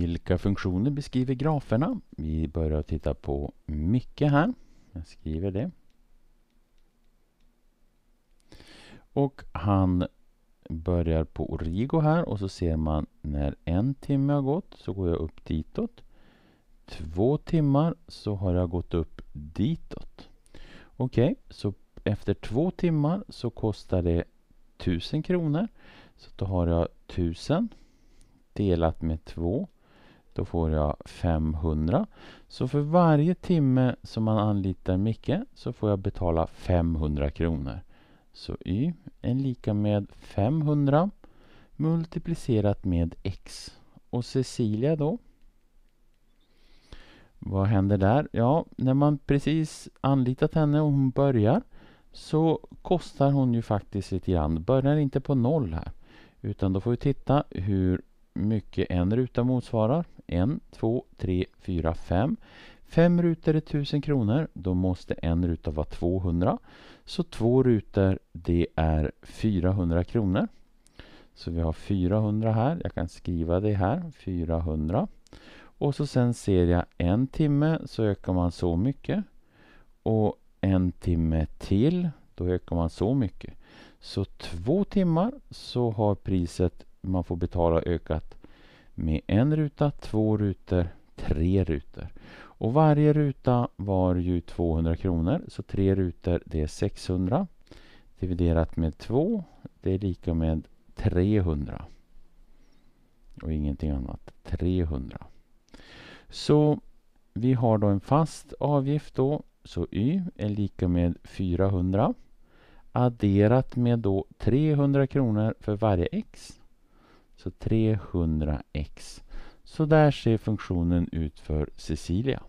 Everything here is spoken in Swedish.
Vilka funktioner beskriver graferna? Vi börjar titta på mycket här. Jag skriver det. Och han börjar på Origo här och så ser man när en timme har gått så går jag upp ditåt. Två timmar så har jag gått upp ditåt. Okej, okay, så efter två timmar så kostar det 1000 kronor. Så då har jag 1000 delat med 2 då får jag 500. Så för varje timme som man anlitar Micke så får jag betala 500 kronor. Så Y är lika med 500 multiplicerat med X. Och Cecilia då? Vad händer där? Ja, när man precis anlitat henne och hon börjar så kostar hon ju faktiskt lite grann. Börjar inte på noll här. Utan då får vi titta hur mycket en ruta motsvarar. En, två, tre, fyra, fem. Fem rutor är 1000 kronor. Då måste en ruta vara 200. Så två rutor det är 400 kronor. Så vi har 400 här. Jag kan skriva det här. 400. Och så sen ser jag en timme så ökar man så mycket. Och en timme till då ökar man så mycket. Så två timmar så har priset man får betala ökat med en ruta, två rutor, tre rutor. Och varje ruta var ju 200 kronor, så tre rutor det är 600 dividerat med 2 det är lika med 300 och ingenting annat 300 så vi har då en fast avgift då så y är lika med 400 adderat med då 300 kronor för varje x så 300x. Så där ser funktionen ut för Cecilia.